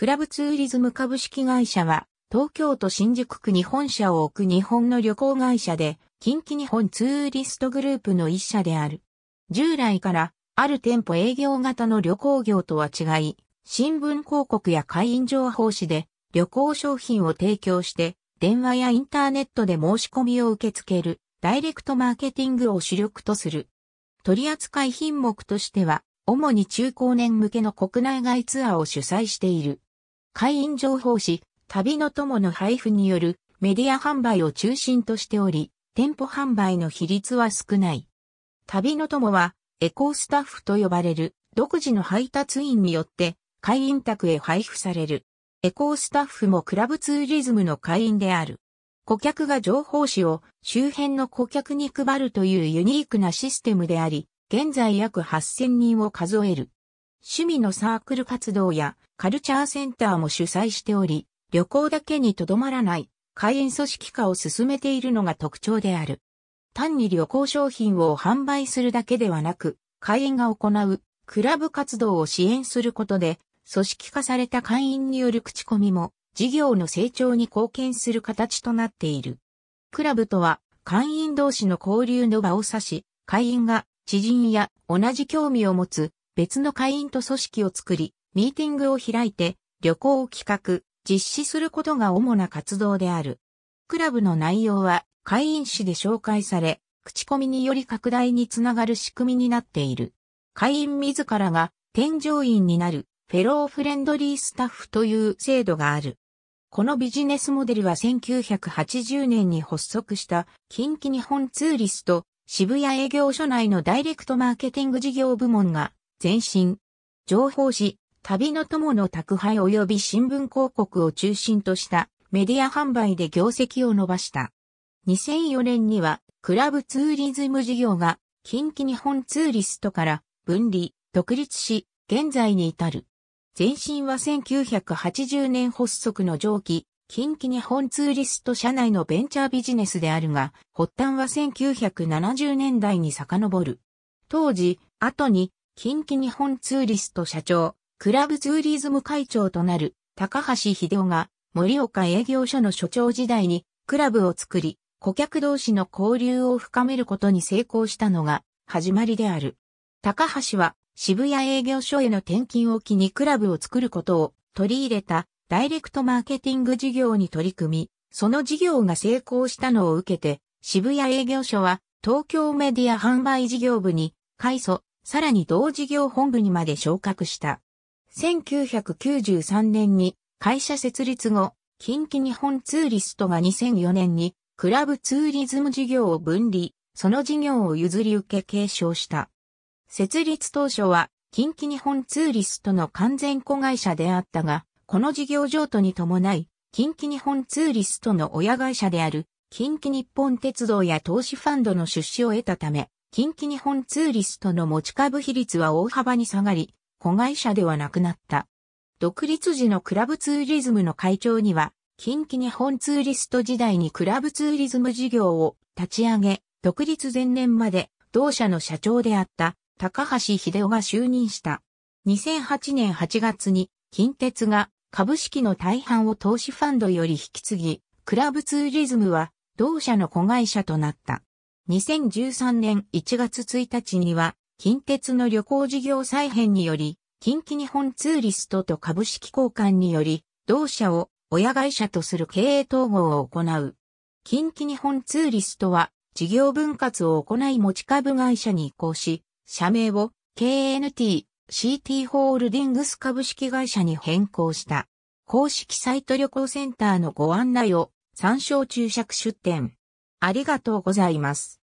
クラブツーリズム株式会社は、東京都新宿区に本社を置く日本の旅行会社で、近畿日本ツーリストグループの一社である。従来から、ある店舗営業型の旅行業とは違い、新聞広告や会員情報誌で旅行商品を提供して、電話やインターネットで申し込みを受け付ける、ダイレクトマーケティングを主力とする。取扱品目としては、主に中高年向けの国内外ツアーを主催している。会員情報誌、旅の友の配布によるメディア販売を中心としており、店舗販売の比率は少ない。旅の友は、エコースタッフと呼ばれる独自の配達員によって会員宅へ配布される。エコースタッフもクラブツーリズムの会員である。顧客が情報誌を周辺の顧客に配るというユニークなシステムであり、現在約8000人を数える。趣味のサークル活動やカルチャーセンターも主催しており、旅行だけにとどまらない会員組織化を進めているのが特徴である。単に旅行商品を販売するだけではなく、会員が行うクラブ活動を支援することで、組織化された会員による口コミも事業の成長に貢献する形となっている。クラブとは会員同士の交流の場を指し、会員が知人や同じ興味を持つ別の会員と組織を作り、ミーティングを開いて、旅行を企画、実施することが主な活動である。クラブの内容は会員誌で紹介され、口コミにより拡大につながる仕組みになっている。会員自らが添乗員になるフェローフレンドリースタッフという制度がある。このビジネスモデルは1980年に発足した近畿日本ツーリスト渋谷営業所内のダイレクトマーケティング事業部門が前身。情報誌、旅の友の宅配及び新聞広告を中心としたメディア販売で業績を伸ばした。2004年にはクラブツーリズム事業が近畿日本ツーリストから分離、独立し、現在に至る。前身は1980年発足の上記、近畿日本ツーリスト社内のベンチャービジネスであるが、発端は1970年代に遡る。当時、後に近畿日本ツーリスト社長、クラブツーリズム会長となる高橋秀夫が森岡営業所の所長時代にクラブを作り、顧客同士の交流を深めることに成功したのが始まりである。高橋は渋谷営業所への転勤を機にクラブを作ることを取り入れたダイレクトマーケティング事業に取り組み、その事業が成功したのを受けて渋谷営業所は東京メディア販売事業部に改組、さらに同事業本部にまで昇格した。1993年に会社設立後、近畿日本ツーリストが2004年にクラブツーリズム事業を分離、その事業を譲り受け継承した。設立当初は近畿日本ツーリストの完全子会社であったが、この事業譲渡に伴い、近畿日本ツーリストの親会社である近畿日本鉄道や投資ファンドの出資を得たため、近畿日本ツーリストの持ち株比率は大幅に下がり、子会社ではなくなった。独立時のクラブツーリズムの会長には、近畿日本ツーリスト時代にクラブツーリズム事業を立ち上げ、独立前年まで同社の社長であった高橋秀夫が就任した。2008年8月に近鉄が株式の大半を投資ファンドより引き継ぎ、クラブツーリズムは同社の子会社となった。2013年1月1日には、近鉄の旅行事業再編により、近畿日本ツーリストと株式交換により、同社を親会社とする経営統合を行う。近畿日本ツーリストは、事業分割を行い持ち株会社に移行し、社名を KNT CT ホールディングス株式会社に変更した。公式サイト旅行センターのご案内を参照注釈出展。ありがとうございます。